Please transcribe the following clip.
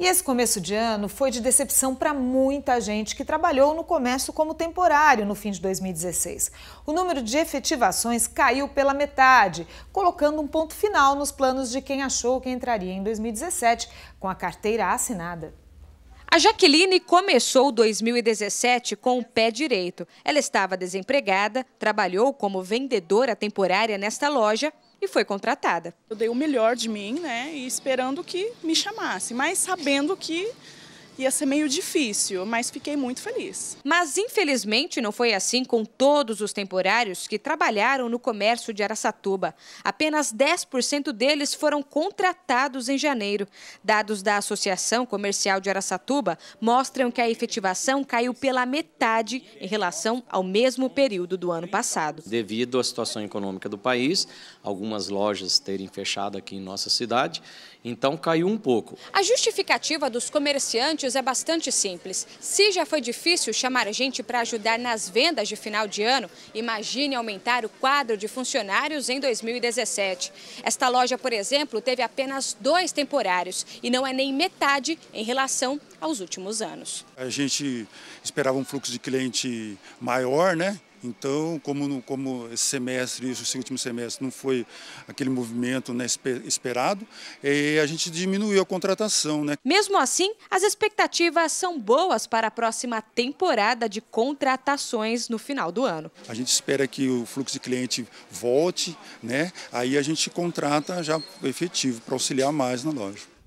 E esse começo de ano foi de decepção para muita gente que trabalhou no comércio como temporário no fim de 2016. O número de efetivações caiu pela metade, colocando um ponto final nos planos de quem achou que entraria em 2017 com a carteira assinada. A Jaqueline começou 2017 com o pé direito. Ela estava desempregada, trabalhou como vendedora temporária nesta loja e foi contratada. Eu dei o melhor de mim, né? E esperando que me chamasse, mas sabendo que ia ser meio difícil, mas fiquei muito feliz. Mas infelizmente não foi assim com todos os temporários que trabalharam no comércio de Araçatuba. Apenas 10% deles foram contratados em janeiro. Dados da Associação Comercial de Araçatuba mostram que a efetivação caiu pela metade em relação ao mesmo período do ano passado. Devido à situação econômica do país, algumas lojas terem fechado aqui em nossa cidade, então caiu um pouco. A justificativa dos comerciantes é bastante simples. Se já foi difícil chamar gente para ajudar nas vendas de final de ano, imagine aumentar o quadro de funcionários em 2017. Esta loja, por exemplo, teve apenas dois temporários e não é nem metade em relação aos últimos anos. A gente esperava um fluxo de cliente maior, né? Então, como, como esse semestre, esse último semestre, não foi aquele movimento né, esperado, é, a gente diminuiu a contratação. Né? Mesmo assim, as expectativas são boas para a próxima temporada de contratações no final do ano. A gente espera que o fluxo de cliente volte, né? aí a gente contrata já efetivo para auxiliar mais na loja.